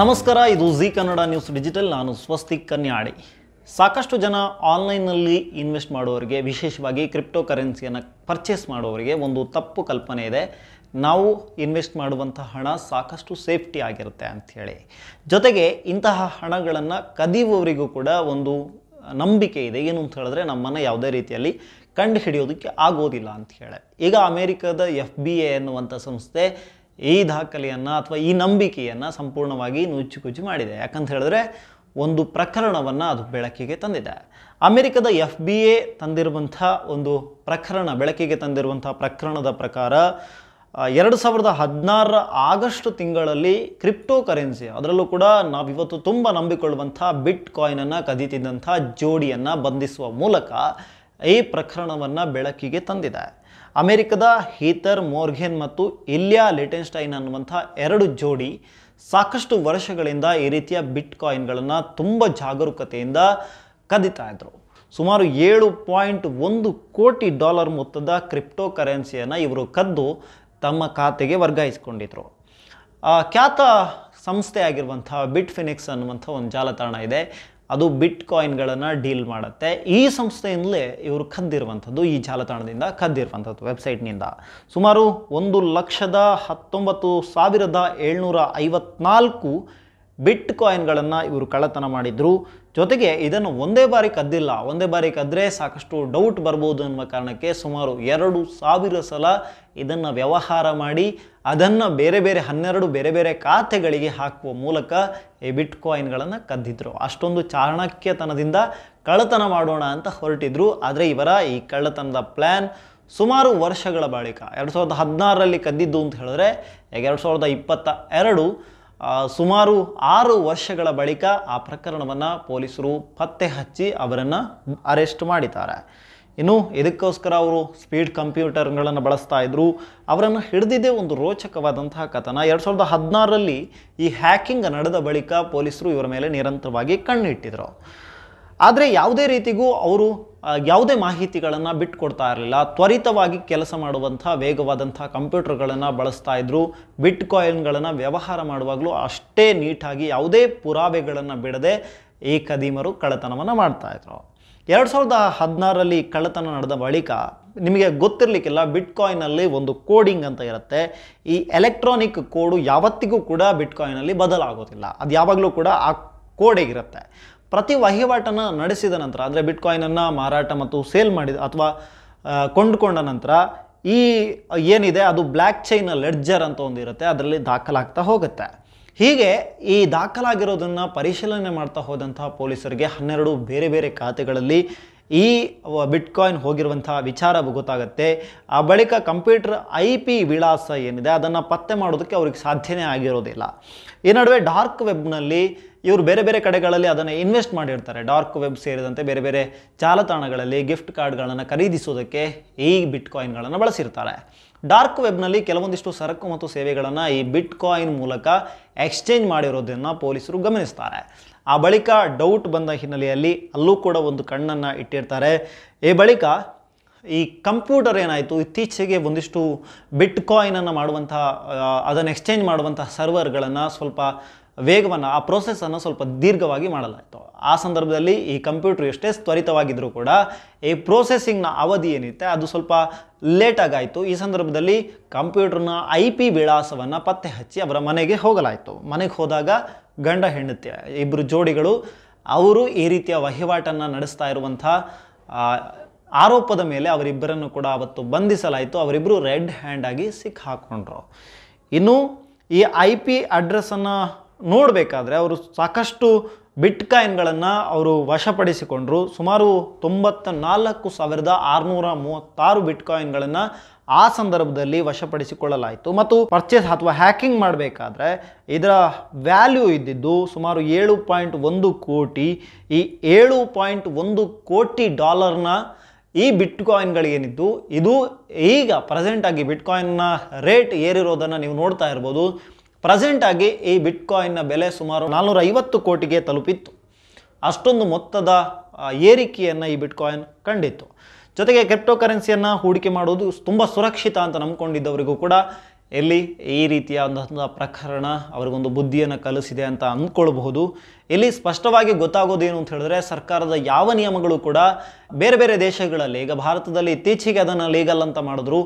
ನಮಸ್ಕಾರ ಇದು G Kannada news digital ನಾನು ಸ್ವಸ್ತಿ ಕನ್ಯಾಡಿ ಸಾಕಷ್ಟು ಜನ ಆನ್ಲೈನ್ನಲ್ಲಿ ಇನ್ವೆಸ್ಟ್ ಮಾಡೋರಿಗೆ ವಿಶೇಷವಾಗಿ ಕ್ರಿಪ್ಟೋ ಕರೆನ್ಸಿಯನ್ನು ಪರ್ಚೇಸ್ ಮಾಡೋರಿಗೆ ಒಂದು ತಪ್ಪು ಕಲ್ಪನೆ ಇದೆ ನಾವು ಇನ್ವೆಸ್ಟ್ ಮಾಡುವಂಥ ಹಣ ಸಾಕಷ್ಟು ಸೇಫ್ಟಿ ಆಗಿರುತ್ತೆ ಅಂಥೇಳಿ ಜೊತೆಗೆ ಇಂತಹ ಹಣಗಳನ್ನು ಕದಿಯುವವರಿಗೂ ಕೂಡ ಒಂದು ನಂಬಿಕೆ ಇದೆ ಏನು ಅಂತ ಹೇಳಿದ್ರೆ ನಮ್ಮನ್ನು ಯಾವುದೇ ರೀತಿಯಲ್ಲಿ ಕಂಡು ಹಿಡಿಯೋದಕ್ಕೆ ಆಗೋದಿಲ್ಲ ಅಂತ ಈಗ ಅಮೇರಿಕದ ಎಫ್ ಬಿ ಎ ಎನ್ನುವಂಥ ಸಂಸ್ಥೆ ಈ ದಾಖಲೆಯನ್ನು ಅಥವಾ ಈ ನಂಬಿಕೆಯನ್ನು ಸಂಪೂರ್ಣವಾಗಿ ನುಚ್ಚುಕುಚ್ಚು ಮಾಡಿದೆ ಯಾಕಂತ ಹೇಳಿದ್ರೆ ಒಂದು ಪ್ರಕರಣವನ್ನು ಅದು ಬೆಳಕಿಗೆ ತಂದಿದೆ ಅಮೆರಿಕದ ಎಫ್ ಬಿ ಎ ತಂದಿರುವಂಥ ಒಂದು ಪ್ರಕರಣ ಬೆಳಕಿಗೆ ತಂದಿರುವಂಥ ಪ್ರಕರಣದ ಪ್ರಕಾರ ಎರಡು ಸಾವಿರದ ಹದಿನಾರರ ಆಗಸ್ಟ್ ತಿಂಗಳಲ್ಲಿ ಕ್ರಿಪ್ಟೋ ಕರೆನ್ಸಿ ಅದರಲ್ಲೂ ಕೂಡ ನಾವಿವತ್ತು ತುಂಬ ನಂಬಿಕೊಳ್ಳುವಂಥ ಬಿಟ್ ಕಾಯಿನನ್ನು ಕದೀತಿದ್ದಂಥ ಜೋಡಿಯನ್ನು ಬಂಧಿಸುವ ಮೂಲಕ ಈ ಪ್ರಕರಣವನ್ನು ಬೆಳಕಿಗೆ ತಂದಿದೆ ಅಮೆರಿಕದ ಹೀತರ್ ಮೋರ್ಘೆನ್ ಮತ್ತು ಇಲ್ಯಾ ಲಿಟೆನ್ಸ್ಟೈನ್ ಅನ್ನುವಂಥ ಎರಡು ಜೋಡಿ ಸಾಕಷ್ಟು ವರ್ಷಗಳಿಂದ ಈ ರೀತಿಯ ಬಿಟ್ ಕಾಯಿನ್ಗಳನ್ನು ತುಂಬ ಜಾಗರೂಕತೆಯಿಂದ ಕದೀತಾ ಇದ್ರು ಸುಮಾರು ಏಳು ಪಾಯಿಂಟ್ ಒಂದು ಕೋಟಿ ಡಾಲರ್ ಮೊತ್ತದ ಕ್ರಿಪ್ಟೋ ಕರೆನ್ಸಿಯನ್ನು ಇವರು ಕದ್ದು ತಮ್ಮ ಖಾತೆಗೆ ವರ್ಗಾಯಿಸಿಕೊಂಡಿದ್ರು ಖ್ಯಾತ ಸಂಸ್ಥೆ ಆಗಿರುವಂಥ ಬಿಟ್ ಫಿನಿಕ್ಸ್ ಅನ್ನುವಂಥ ಒಂದು ಜಾಲತಾಣ ಇದೆ ಅದು ಬಿಟ್ ಕಾಯಿನ್ಗಳನ್ನು ಡೀಲ್ ಮಾಡುತ್ತೆ ಈ ಸಂಸ್ಥೆಯಿಂದಲೇ ಇವರು ಕದ್ದಿರುವಂಥದ್ದು ಈ ಜಾಲತಾಣದಿಂದ ಕದ್ದಿರುವಂಥದ್ದು ವೆಬ್ಸೈಟ್ನಿಂದ ಸುಮಾರು ಒಂದು ಲಕ್ಷದ ಹತ್ತೊಂಬತ್ತು ಸಾವಿರದ ಏಳ್ನೂರ ಐವತ್ನಾಲ್ಕು ಬಿಟ್ ಕಾಯಿನ್ಗಳನ್ನು ಇವರು ಕಳ್ಳತನ ಮಾಡಿದರು ಜೊತೆಗೆ ಇದನ್ನು ಒಂದೇ ಬಾರಿ ಕದ್ದಿಲ್ಲ ಒಂದೇ ಬಾರಿ ಕದ್ದರೆ ಸಾಕಷ್ಟು ಡೌಟ್ ಬರ್ಬೋದು ಅನ್ನುವ ಕಾರಣಕ್ಕೆ ಸುಮಾರು ಎರಡು ಸಾವಿರ ಸಲ ಇದನ್ನು ವ್ಯವಹಾರ ಮಾಡಿ ಅದನ್ನು ಬೇರೆ ಬೇರೆ ಹನ್ನೆರಡು ಬೇರೆ ಬೇರೆ ಖಾತೆಗಳಿಗೆ ಹಾಕುವ ಮೂಲಕ ಈ ಬಿಟ್ ಕಾಯಿನ್ಗಳನ್ನು ಕದ್ದಿದ್ರು ಅಷ್ಟೊಂದು ಚಾಣಕ್ಯತನದಿಂದ ಕಳ್ಳತನ ಮಾಡೋಣ ಅಂತ ಹೊರಟಿದ್ರು ಆದರೆ ಇವರ ಈ ಕಳ್ಳತನದ ಪ್ಲ್ಯಾನ್ ಸುಮಾರು ವರ್ಷಗಳ ಬಳಿಕ ಎರಡು ಸಾವಿರದ ಹದಿನಾರರಲ್ಲಿ ಕದ್ದಿದ್ದು ಅಂತ ಹೇಳಿದ್ರೆ ಎರಡು ಸಾವಿರದ ಇಪ್ಪತ್ತ ಎರಡು ಸುಮಾರು ಆರು ವರ್ಷಗಳ ಬಳಿಕ ಆ ಪ್ರಕರಣವನ್ನು ಪೊಲೀಸರು ಪತ್ತೆ ಹಚ್ಚಿ ಅವರನ್ನು ಅರೆಸ್ಟ್ ಮಾಡಿದ್ದಾರೆ ಇನ್ನು ಇದಕ್ಕೋಸ್ಕರ ಅವರು ಸ್ಪೀಡ್ ಕಂಪ್ಯೂಟರ್ಗಳನ್ನು ಬಳಸ್ತಾ ಇದ್ದರು ಅವರನ್ನು ಹಿಡಿದಿದ್ದೇ ಒಂದು ರೋಚಕವಾದಂತಹ ಕಥನ ಎರಡು ಸಾವಿರದ ಹದಿನಾರರಲ್ಲಿ ಈ ಹ್ಯಾಕಿಂಗ್ ನಡೆದ ಬಳಿಕ ಪೊಲೀಸರು ಇವರ ಮೇಲೆ ನಿರಂತರವಾಗಿ ಕಣ್ಣಿಟ್ಟಿದ್ರು ಆದರೆ ಯಾವುದೇ ರೀತಿಗೂ ಅವರು ಯಾವುದೇ ಮಾಹಿತಿಗಳನ್ನು ಬಿಟ್ಕೊಡ್ತಾ ಇರಲಿಲ್ಲ ತ್ವರಿತವಾಗಿ ಕೆಲಸ ಮಾಡುವಂಥ ವೇಗವಾದಂಥ ಕಂಪ್ಯೂಟರ್ಗಳನ್ನು ಬಳಸ್ತಾ ಇದ್ದರು ಬಿಟ್ ಕಾಯಿನ್ಗಳನ್ನು ವ್ಯವಹಾರ ಮಾಡುವಾಗಲೂ ಅಷ್ಟೇ ನೀಟಾಗಿ ಯಾವುದೇ ಪುರಾವೆಗಳನ್ನು ಬಿಡದೆ ಈ ಕದೀಮರು ಕಳ್ಳತನವನ್ನು ಮಾಡ್ತಾಯಿದ್ರು ಎರಡು ಸಾವಿರದ ಹದಿನಾರರಲ್ಲಿ ಕಳ್ಳತನ ನಡೆದ ಬಳಿಕ ನಿಮಗೆ ಗೊತ್ತಿರಲಿಕ್ಕಿಲ್ಲ ಬಿಟ್ಕಾಯಿನಲ್ಲಿ ಒಂದು ಕೋಡಿಂಗ್ ಅಂತ ಇರುತ್ತೆ ಈ ಎಲೆಕ್ಟ್ರಾನಿಕ್ ಕೋಡು ಯಾವತ್ತಿಗೂ ಕೂಡ ಬಿಟ್ಕಾಯಿನಲ್ಲಿ ಬದಲಾಗೋದಿಲ್ಲ ಅದು ಯಾವಾಗಲೂ ಕೂಡ ಆ ಇರುತ್ತೆ ಪ್ರತಿ ವಹಿವಾಟನ್ನು ನಡೆಸಿದ ನಂತರ ಅಂದರೆ ಬಿಟ್ಕಾಯಿನನ್ನು ಮಾರಾಟ ಮತ್ತು ಸೇಲ್ ಮಾಡಿದ ಅಥವಾ ಕೊಂಡುಕೊಂಡ ನಂತರ ಈ ಏನಿದೆ ಅದು ಬ್ಲ್ಯಾಕ್ ಚೈನ್ ಲೆಡ್ಜರ್ ಅಂತ ಒಂದಿರುತ್ತೆ ಅದರಲ್ಲಿ ದಾಖಲಾಗ್ತಾ ಹೋಗುತ್ತೆ ಹೀಗೆ ಈ ದಾಖಲಾಗಿರೋದನ್ನು ಪರಿಶೀಲನೆ ಮಾಡ್ತಾ ಹೋದಂತಹ ಪೊಲೀಸರಿಗೆ ಹನ್ನೆರಡು ಬೇರೆ ಬೇರೆ ಖಾತೆಗಳಲ್ಲಿ ಈ ಬಿಟ್ಕಾಯಿನ್ ಹೋಗಿರುವಂಥ ವಿಚಾರ ಗೊತ್ತಾಗುತ್ತೆ ಆ ಬಳಿಕ ಕಂಪ್ಯೂಟರ್ ಐ ಪಿ ವಿಳಾಸ ಏನಿದೆ ಅದನ್ನು ಪತ್ತೆ ಮಾಡೋದಕ್ಕೆ ಅವ್ರಿಗೆ ಸಾಧ್ಯನೇ ಆಗಿರೋದಿಲ್ಲ ಈ ನಡುವೆ ಡಾರ್ಕ್ ವೆಬ್ನಲ್ಲಿ ಇವರು ಬೇರೆ ಬೇರೆ ಕಡೆಗಳಲ್ಲಿ ಅದನ್ನು ಇನ್ವೆಸ್ಟ್ ಮಾಡಿರ್ತಾರೆ ಡಾರ್ಕ್ ವೆಬ್ ಸೇರಿದಂತೆ ಬೇರೆ ಬೇರೆ ಜಾಲತಾಣಗಳಲ್ಲಿ ಗಿಫ್ಟ್ ಕಾರ್ಡ್ಗಳನ್ನು ಖರೀದಿಸೋದಕ್ಕೆ ಈ ಬಿಟ್ಕಾಯಿನ್ಗಳನ್ನು ಬಳಸಿರ್ತಾರೆ ಡಾರ್ಕ್ ವೆಬ್ನಲ್ಲಿ ಕೆಲವೊಂದಿಷ್ಟು ಸರಕು ಮತ್ತು ಸೇವೆಗಳನ್ನು ಈ ಬಿಟ್ ಕಾಯಿನ್ ಮೂಲಕ ಎಕ್ಸ್ಚೇಂಜ್ ಮಾಡಿರೋದನ್ನು ಪೊಲೀಸರು ಗಮನಿಸ್ತಾರೆ ಆ ಬಳಿಕ ಡೌಟ್ ಬಂದ ಹಿನ್ನೆಲೆಯಲ್ಲಿ ಅಲ್ಲೂ ಕೂಡ ಒಂದು ಕಣ್ಣನ್ನು ಇಟ್ಟಿರ್ತಾರೆ ಈ ಬಳಿಕ ಈ ಕಂಪ್ಯೂಟರ್ ಏನಾಯಿತು ಇತ್ತೀಚೆಗೆ ಒಂದಿಷ್ಟು ಬಿಟ್ ಕಾಯಿನನ್ನು ಮಾಡುವಂತಹ ಅದನ್ನು ಎಕ್ಸ್ಚೇಂಜ್ ಮಾಡುವಂತಹ ಸರ್ವರ್ಗಳನ್ನು ಸ್ವಲ್ಪ ವೇಗವನ್ನು ಆ ಪ್ರೋಸೆಸನ್ನು ಸ್ವಲ್ಪ ದೀರ್ಘವಾಗಿ ಮಾಡಲಾಯಿತು ಆ ಸಂದರ್ಭದಲ್ಲಿ ಈ ಕಂಪ್ಯೂಟರ್ ಎಷ್ಟೇ ತ್ವರಿತವಾಗಿದ್ದರೂ ಕೂಡ ಈ ಪ್ರೋಸೆಸಿಂಗ್ನ ಅವಧಿ ಏನಿತ್ತೆ ಅದು ಸ್ವಲ್ಪ ಲೇಟಾಗಾಯಿತು ಈ ಸಂದರ್ಭದಲ್ಲಿ ಕಂಪ್ಯೂಟ್ರನ್ನ ಐ ಪಿ ವಿಳಾಸವನ್ನು ಪತ್ತೆ ಹಚ್ಚಿ ಅವರ ಮನೆಗೆ ಹೋಗಲಾಯಿತು ಮನೆಗೆ ಹೋದಾಗ ಗಂಡ ಹೆಂಡತಿ ಇಬ್ಬರು ಜೋಡಿಗಳು ಅವರು ಈ ರೀತಿಯ ವಹಿವಾಟನ್ನು ನಡೆಸ್ತಾ ಇರುವಂಥ ಆರೋಪದ ಮೇಲೆ ಅವರಿಬ್ಬರನ್ನು ಕೂಡ ಅವತ್ತು ಬಂಧಿಸಲಾಯಿತು ಅವರಿಬ್ಬರು ರೆಡ್ ಹ್ಯಾಂಡಾಗಿ ಸಿಕ್ಕಾಕೊಂಡ್ರು ಇನ್ನು ಈ ಐ ಪಿ ಅಡ್ರೆಸ್ಸನ್ನು ನೋಡಬೇಕಾದ್ರೆ ಅವರು ಸಾಕಷ್ಟು ಬಿಟ್ ಕಾಯಿನ್ಗಳನ್ನು ಅವರು ವಶಪಡಿಸಿಕೊಂಡರು ಸುಮಾರು ತೊಂಬತ್ತ ನಾಲ್ಕು ಸಾವಿರದ ಆರುನೂರ ಮೂವತ್ತಾರು ಬಿಟ್ ಕಾಯಿನ್ಗಳನ್ನು ಆ ಸಂದರ್ಭದಲ್ಲಿ ವಶಪಡಿಸಿಕೊಳ್ಳಲಾಯಿತು ಮತ್ತು ಪರ್ಚೇಸ್ ಅಥವಾ ಹ್ಯಾಕಿಂಗ್ ಮಾಡಬೇಕಾದ್ರೆ ಇದರ ವ್ಯಾಲ್ಯೂ ಇದ್ದಿದ್ದು ಸುಮಾರು ಏಳು ಪಾಯಿಂಟ್ ಒಂದು ಕೋಟಿ ಈ ಏಳು ಪಾಯಿಂಟ್ ಒಂದು ಕೋಟಿ ಡಾಲರ್ನ ಈ ಬಿಟ್ ಕಾಯಿನ್ಗಳಿಗೇನಿದ್ದು ಇದು ಈಗ ಪ್ರೆಸೆಂಟಾಗಿ ಬಿಟ್ ಕಾಯಿನ್ನ ರೇಟ್ ಏರಿರೋದನ್ನು ನೀವು ನೋಡ್ತಾ ಇರ್ಬೋದು ಪ್ರೆಸೆಂಟ್ ಆಗಿ ಈ ಬಿಟ್ಕಾಯಿನ್ನ ಬೆಲೆ ಸುಮಾರು ನಾನ್ನೂರ ಐವತ್ತು ಕೋಟಿಗೆ ತಲುಪಿತ್ತು ಅಷ್ಟೊಂದು ಮೊತ್ತದ ಏರಿಕೆಯನ್ನು ಈ ಬಿಟ್ಕಾಯಿನ್ ಕಂಡಿತ್ತು ಜೊತೆಗೆ ಕ್ರಿಪ್ಟೋ ಕರೆನ್ಸಿಯನ್ನು ಹೂಡಿಕೆ ಮಾಡೋದು ತುಂಬ ಸುರಕ್ಷಿತ ಅಂತ ನಂಬ್ಕೊಂಡಿದ್ದವರಿಗೂ ಕೂಡ ಎಲ್ಲಿ ಈ ರೀತಿಯ ಒಂದು ಪ್ರಕರಣ ಅವರಿಗೊಂದು ಬುದ್ಧಿಯನ್ನು ಕಲಿಸಿದೆ ಅಂತ ಅಂದ್ಕೊಳ್ಬಹುದು ಇಲ್ಲಿ ಸ್ಪಷ್ಟವಾಗಿ ಗೊತ್ತಾಗೋದೇನು ಅಂತ ಹೇಳಿದ್ರೆ ಸರ್ಕಾರದ ಯಾವ ನಿಯಮಗಳು ಕೂಡ ಬೇರೆ ಬೇರೆ ದೇಶಗಳಲ್ಲಿ ಈಗ ಭಾರತದಲ್ಲಿ ಇತ್ತೀಚೆಗೆ ಅದನ್ನು ಲೀಗಲ್ ಅಂತ ಮಾಡಿದ್ರು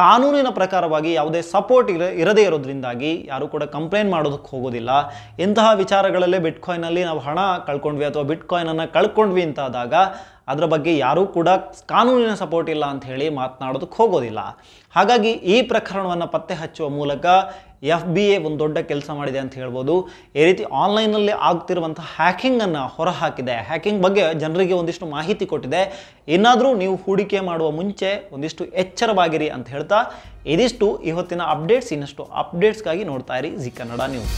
ಕಾನೂನಿನ ಪ್ರಕಾರವಾಗಿ ಯಾವುದೇ ಸಪೋರ್ಟ್ ಇರ ಇರದೇ ಇರೋದ್ರಿಂದಾಗಿ ಯಾರೂ ಕೂಡ ಕಂಪ್ಲೇಂಟ್ ಮಾಡೋದಕ್ಕೆ ಹೋಗೋದಿಲ್ಲ ಇಂತಹ ವಿಚಾರಗಳಲ್ಲೇ ಬಿಟ್ಕಾಯ್ನಲ್ಲಿ ನಾವು ಹಣ ಕಳ್ಕೊಂಡ್ವಿ ಅಥವಾ ಬಿಟ್ಕಾಯ್ನನ್ನು ಕಳ್ಕೊಂಡ್ವಿ ಅಂತ ಆದಾಗ ಅದರ ಬಗ್ಗೆ ಯಾರೂ ಕೂಡ ಕಾನೂನಿನ ಸಪೋರ್ಟ್ ಇಲ್ಲ ಅಂತ ಹೇಳಿ ಮಾತನಾಡೋದಕ್ಕೆ ಹೋಗೋದಿಲ್ಲ ಹಾಗಾಗಿ ಈ ಪ್ರಕರಣವನ್ನು ಪತ್ತೆ ಹಚ್ಚುವ ಮೂಲಕ ಎಫ್ ಬಿ ಎ ಒಂದು ದೊಡ್ಡ ಕೆಲಸ ಮಾಡಿದೆ ಅಂತ ಹೇಳ್ಬೋದು ಈ ರೀತಿ ಆನ್ಲೈನಲ್ಲಿ ಆಗ್ತಿರುವಂಥ ಹ್ಯಾಕಿಂಗನ್ನು ಹೊರಹಾಕಿದೆ ಹ್ಯಾಕಿಂಗ್ ಬಗ್ಗೆ ಜನರಿಗೆ ಒಂದಿಷ್ಟು ಮಾಹಿತಿ ಕೊಟ್ಟಿದೆ ಏನಾದರೂ ನೀವು ಹೂಡಿಕೆ ಮಾಡುವ ಮುಂಚೆ ಒಂದಿಷ್ಟು ಎಚ್ಚರವಾಗಿರಿ ಅಂತ ಹೇಳ್ತಾ ಇದಿಷ್ಟು ಇವತ್ತಿನ ಅಪ್ಡೇಟ್ಸ್ ಇನ್ನಷ್ಟು ಅಪ್ಡೇಟ್ಸ್ಗಾಗಿ ನೋಡ್ತಾ ಇರಿ ಜಿ ಕನ್ನಡ ನ್ಯೂಸ್